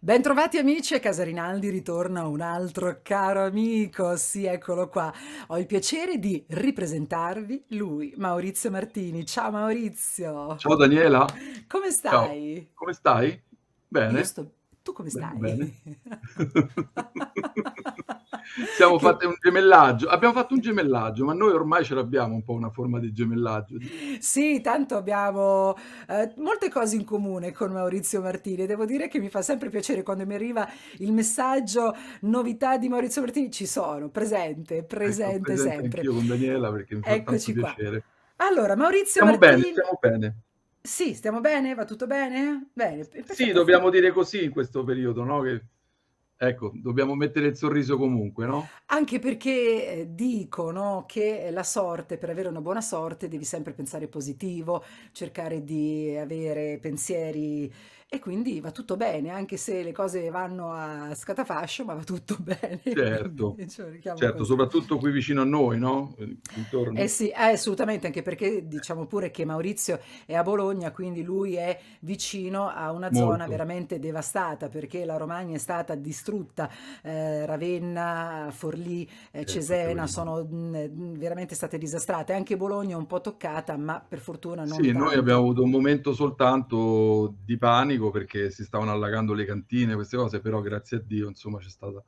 Bentrovati amici a casa Rinaldi ritorna un altro caro amico, sì eccolo qua. Ho il piacere di ripresentarvi lui, Maurizio Martini. Ciao Maurizio. Ciao Daniela. Come stai? Ciao. Come stai? Bene. Sto... Tu come stai? Bene. bene. Siamo che... fatti un gemellaggio, abbiamo fatto un gemellaggio, ma noi ormai ce l'abbiamo un po' una forma di gemellaggio. Sì, tanto abbiamo eh, molte cose in comune con Maurizio Martini. Devo dire che mi fa sempre piacere quando mi arriva il messaggio novità di Maurizio Martini. Ci sono, presente, presente, ecco, presente sempre. Io con Daniela perché mi Eccoci fa piacere. Allora, Maurizio stiamo Martini... Bene, stiamo bene. Sì, stiamo bene, va tutto bene? Bene. Sì, dobbiamo dire così in questo periodo, no? Che Ecco, dobbiamo mettere il sorriso comunque, no? Anche perché eh, dicono che la sorte, per avere una buona sorte, devi sempre pensare positivo, cercare di avere pensieri e quindi va tutto bene, anche se le cose vanno a scatafascio, ma va tutto bene. Certo, certo soprattutto qui vicino a noi, no? Intorno. Eh sì, eh, assolutamente, anche perché diciamo pure che Maurizio è a Bologna, quindi lui è vicino a una Molto. zona veramente devastata, perché la Romagna è stata distrutta, eh, Ravenna, Forlì, eh, certo, Cesena sono mh, mm, veramente state disastrate, anche Bologna un po' toccata, ma per fortuna non... Sì, tanto. noi abbiamo avuto un momento soltanto di panico panico perché si stavano allagando le cantine, queste cose, però grazie a Dio insomma c'è stata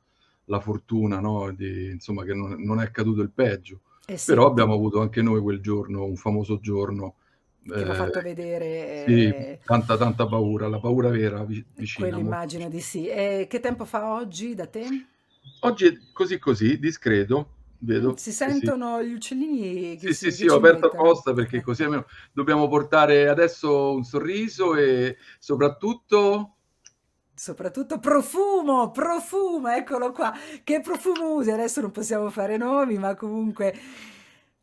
la fortuna no? Di, insomma, che non, non, è accaduto il peggio. Eh sì. Però abbiamo avuto anche noi quel giorno, un famoso giorno, che eh, l'ha fatto vedere. Sì, eh, tanta tanta paura, la paura vera vicina. Quell'immagine di sì. E che tempo fa oggi da te? Oggi è così così, discreto. Vedo. Si eh, sentono sì. gli uccellini? Che sì, si, sì, sì, ho aperto apposta perché così almeno dobbiamo portare adesso un sorriso e soprattutto... Soprattutto profumo, profumo, eccolo qua. Che profumo usi? Adesso non possiamo fare nomi, ma comunque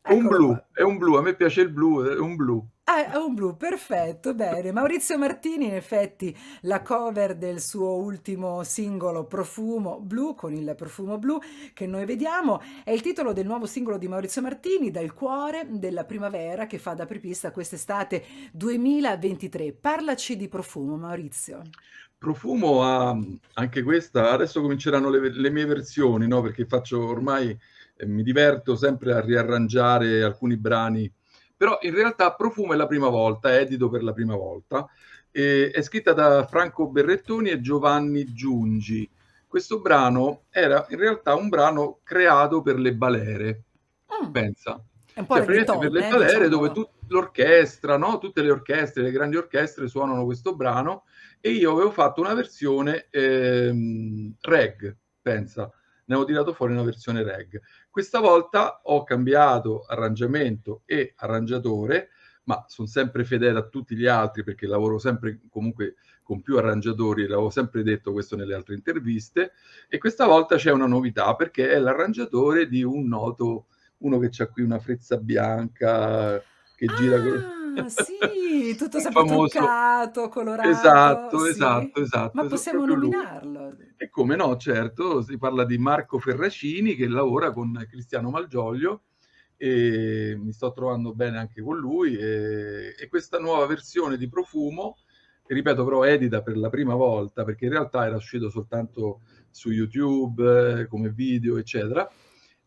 Eccolo un ecco blu, qua. è un blu, a me piace il blu, è un blu. Ah, è un blu, perfetto, bene. Maurizio Martini, in effetti, la cover del suo ultimo singolo Profumo Blu, con il profumo blu che noi vediamo, è il titolo del nuovo singolo di Maurizio Martini, Dal cuore della primavera, che fa da prepista quest'estate 2023. Parlaci di profumo, Maurizio. Profumo ha anche questa, adesso cominceranno le, le mie versioni, no? Perché faccio ormai mi diverto sempre a riarrangiare alcuni brani, però in realtà Profumo è la prima volta, edito per la prima volta, è scritta da Franco Berrettoni e Giovanni Giungi. Questo brano era in realtà un brano creato per le balere, mm. pensa. È un po' cioè, reggaeton, per le eh, balere diciamo... dove tut- l'orchestra, no? tutte le orchestre, le grandi orchestre suonano questo brano e io avevo fatto una versione ehm, reg, pensa, ne ho tirato fuori una versione reg. Questa volta ho cambiato arrangiamento e arrangiatore, ma sono sempre fedele a tutti gli altri perché lavoro sempre comunque con più arrangiatori, l'avevo sempre detto questo nelle altre interviste, e questa volta c'è una novità perché è l'arrangiatore di un noto, uno che ha qui una frezza bianca che ah. Con... Ah, sì, tutto sempre famoso... truccato, colorato. Esatto, sì. esatto, esatto. Ma possiamo nominarlo? E come no, certo, si parla di Marco Ferracini che lavora con Cristiano Malgioglio e mi sto trovando bene anche con lui e, e questa nuova versione di Profumo, ripeto però edita per la prima volta perché in realtà era uscito soltanto su YouTube eh, come video, eccetera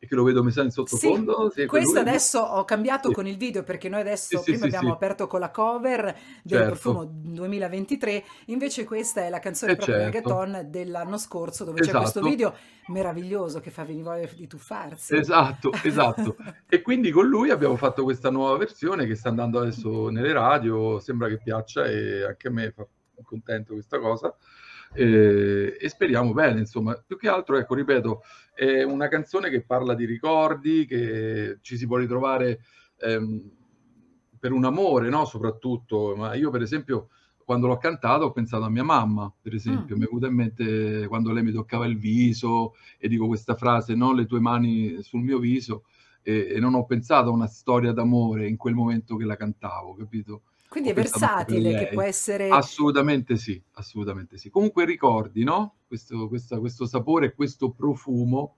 e che lo vedo messo in sottofondo. Sì, questo lui. adesso ho cambiato sì. con il video perché noi adesso sì, prima abbiamo aperto con la cover del certo. profumo 2023, invece questa è la canzone eh proprio certo. reggaeton dell'anno scorso dove esatto. c'è questo video meraviglioso che fa venire voglia di tuffarsi. Esatto, esatto. e quindi con lui abbiamo fatto questa nuova versione che sta andando adesso nelle radio, sembra che piaccia e anche a me fa contento questa cosa eh, e speriamo bene, insomma, più che altro, ecco, ripeto, è una canzone che parla di ricordi, che ci si può ritrovare ehm, per un amore, no? Soprattutto, ma io per esempio quando l'ho cantato, ho pensato a mia mamma, per esempio, mm. mi è venuta in mente quando lei mi toccava il viso e dico questa frase, no? Le tue mani sul mio viso e, e non ho pensato a una storia d'amore in quel momento che la cantavo, capito? Quindi è versatile, che può essere... Assolutamente sì, assolutamente sì. Comunque ricordi, no? Questo, questo, questo sapore, questo profumo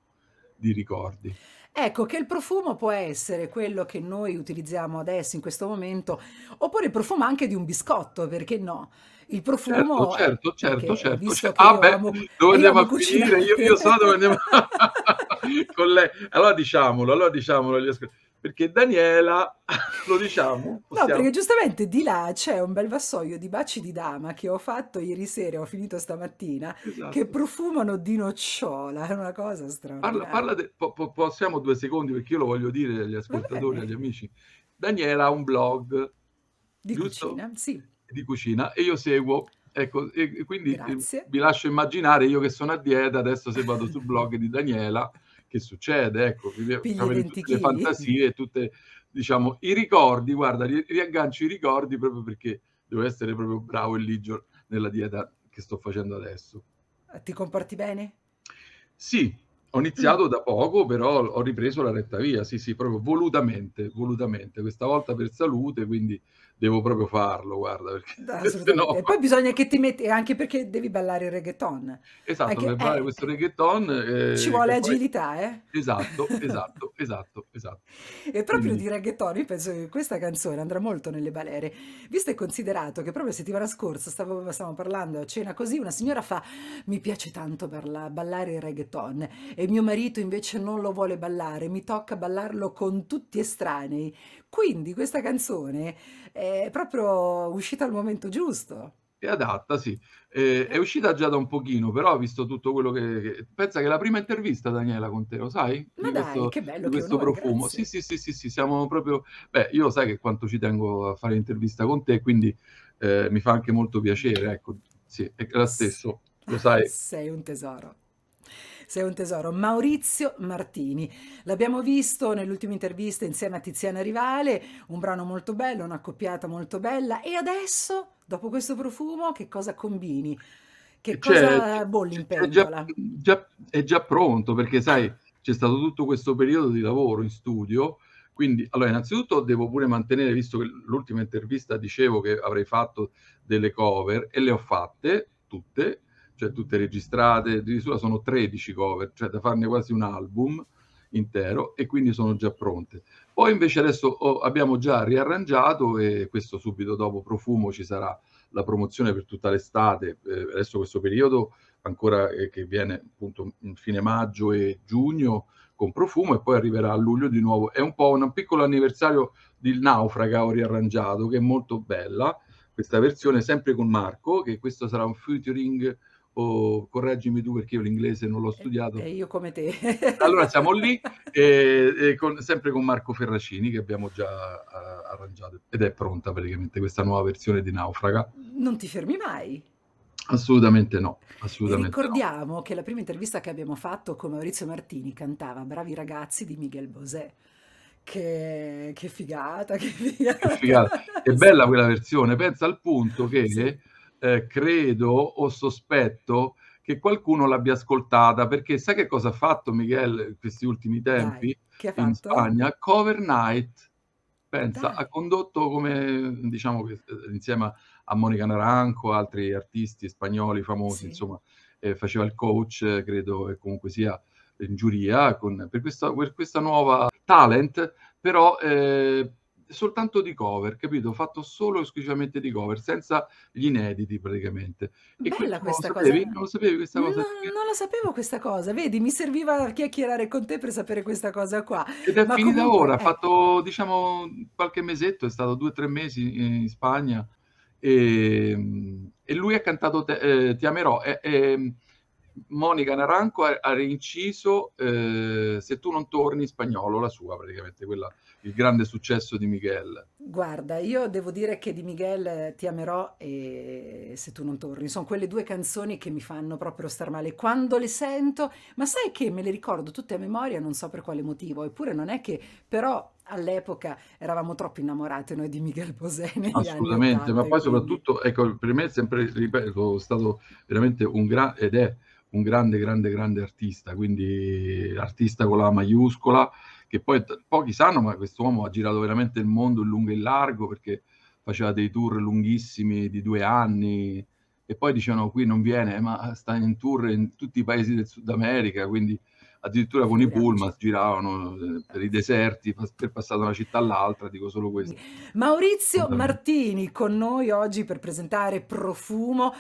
di ricordi. Ecco che il profumo può essere quello che noi utilizziamo adesso in questo momento, oppure il profumo anche di un biscotto, perché no? Il profumo... Certo, certo è, certo, certo. certo. Ah beh, amo, dove andiamo a cucinare. Io, io so dove andiamo... Con lei. Allora diciamolo, allora diciamolo agli ascoltatori perché Daniela, lo diciamo. Possiamo... No, perché giustamente di là c'è un bel vassoio di baci di dama che ho fatto ieri sera, ho finito stamattina, esatto. che profumano di nocciola, è una cosa strana. Parla, parla de... po- po- possiamo due secondi perché io lo voglio dire agli ascoltatori, agli amici. Daniela ha un blog di giusto? cucina, sì. Di cucina e io seguo Ecco, e quindi eh, Grazie. vi lascio immaginare io che sono a dieta, adesso se vado sul blog di Daniela che succede, ecco, tutte le fantasie, tutte, diciamo, i ricordi, guarda, ri- riaggancio i ricordi proprio perché devo essere proprio bravo e ligio nella dieta che sto facendo adesso. Eh, ti comporti bene? Sì, ho iniziato mm. da poco, però ho ripreso la retta via, sì, sì, proprio volutamente, volutamente, questa volta per salute, quindi devo proprio farlo, guarda. Perché, no. E poi bisogna che ti metti, anche perché devi ballare il reggaeton. Esatto, anche, per ballare eh, questo reggaeton... Eh, ci vuole agilità, poi... eh? Esatto, esatto, esatto, esatto. E proprio Quindi. di reggaeton, io penso che questa canzone andrà molto nelle balere, visto e considerato che proprio settimana scorsa stavo, stavamo parlando a cena così, una signora fa, mi piace tanto barla, ballare il reggaeton e mio marito invece non lo vuole ballare, mi tocca ballarlo con tutti estranei. Quindi questa canzone... Eh, proprio uscita al momento giusto. È adatta, sì. Eh, è uscita già da un pochino, però ho visto tutto quello che, che... Pensa che è la prima intervista, Daniela, con te, lo sai? Ma di dai, questo, che bello che questo onore, profumo. Sì, sì, sì, sì, sì, siamo proprio... Beh, io sai che quanto ci tengo a fare intervista con te, quindi eh, mi fa anche molto piacere, ecco. Sì, è la stessa, lo sai. Sei un tesoro sei un tesoro. Maurizio Martini, l'abbiamo visto nell'ultima intervista insieme a Tiziana Rivale, un brano molto bello, una coppiata molto bella e adesso, dopo questo profumo, che cosa combini? Che cosa bolli in pentola? È già, già, è già pronto perché sai, c'è stato tutto questo periodo di lavoro in studio. Quindi, allora, innanzitutto devo pure mantenere, visto che l'ultima intervista dicevo che avrei fatto delle cover e le ho fatte tutte, cioè tutte registrate, addirittura sono 13 cover, cioè da farne quasi un album intero e quindi sono già pronte. Poi invece adesso ho, oh, abbiamo già riarrangiato e questo subito dopo Profumo ci sarà la promozione per tutta l'estate, eh, adesso questo periodo ancora eh, che viene appunto fine maggio e giugno con Profumo e poi arriverà a luglio di nuovo. È un po' un, piccolo anniversario di Naufraga ho riarrangiato che è molto bella questa versione sempre con Marco che questo sarà un featuring o correggimi tu perché io l'inglese non l'ho eh, studiato. E eh, io come te. allora siamo lì, e, e con, sempre con Marco Ferracini che abbiamo già uh, arrangiato ed è pronta praticamente questa nuova versione di Naufraga. Non ti fermi mai. Assolutamente no, assolutamente Ricordiamo no. che la prima intervista che abbiamo fatto con Maurizio Martini cantava Bravi ragazzi di Miguel Bosè. Che, che figata, che figata. Che figata. È bella quella versione, pensa al punto che... Sì eh, credo o sospetto che qualcuno l'abbia ascoltata, perché sai che cosa ha fatto Miguel questi ultimi tempi Dai, in Spagna? Cover Night, pensa, Dai. ha condotto come, diciamo, eh, insieme a Monica Naranco, altri artisti spagnoli famosi, sì. insomma, eh, faceva il coach, eh, credo, e comunque sia in giuria, con, per, questa, per questa nuova talent, però... Eh, soltanto di cover, capito? Fatto solo esclusivamente di cover, senza gli inediti praticamente. E Bella questa cosa. Sapevi? Non lo sapevi questa cosa? No, non lo sapevo questa cosa, vedi, mi serviva chiacchierare con te per sapere questa cosa qua. Ed è Ma finita comunque... ora, ha fatto diciamo qualche mesetto, è stato due o tre mesi in, in Spagna e, ehm, e, lui ha cantato Te, eh, Ti amerò. E, e, ehm, Monica Naranco ha, ha reinciso eh, Se tu non torni in spagnolo, la sua praticamente, quella, il grande successo di Miguel. Guarda, io devo dire che di Miguel eh, ti amerò e se tu non torni, sono quelle due canzoni che mi fanno proprio star male quando le sento, ma sai che me le ricordo tutte a memoria, non so per quale motivo, eppure non è che però all'epoca eravamo troppo innamorati noi di Miguel Bosè Assolutamente, 80, ma poi quindi... soprattutto, ecco, per me è sempre, ripeto, stato veramente un grande, ed è un grande, grande, grande artista, quindi artista con la maiuscola, che poi pochi sanno, ma questo uomo ha girato veramente il mondo in lungo e in largo perché faceva dei tour lunghissimi di due anni e poi dicevano qui non viene, ma sta in tour in tutti i paesi del Sud America, quindi addirittura con i pullman giravano eh, per i deserti per passare da una città all'altra, dico solo questo. Maurizio Martini con noi oggi per presentare Profumo,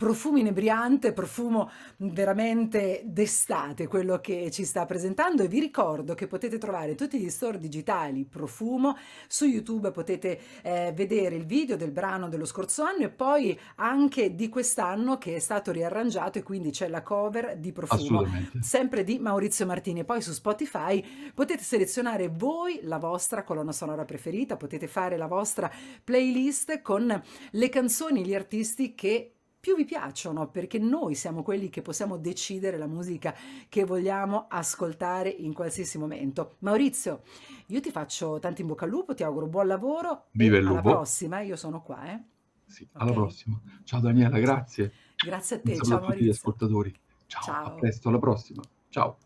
profumo inebriante, profumo veramente d'estate, quello che ci sta presentando e vi ricordo che potete trovare tutti gli store digitali profumo, su YouTube potete eh, vedere il video del brano dello scorso anno e poi anche di quest'anno che è stato riarrangiato e quindi c'è la cover di profumo sempre di Maurizio Martini. E Poi su Spotify potete selezionare voi la vostra colonna sonora preferita, potete fare la vostra playlist con le canzoni, gli artisti che più vi piacciono perché noi siamo quelli che possiamo decidere la musica che vogliamo ascoltare in qualsiasi momento. Maurizio, io ti faccio tanti in bocca al lupo, ti auguro buon lavoro. Vive il lupo. Alla prossima, eh, io sono qua. Eh? Sì, okay. alla prossima. Ciao Daniela, grazie. Grazie a te, ciao a tutti gli ascoltatori. Ciao, ciao. a presto, alla prossima. Ciao.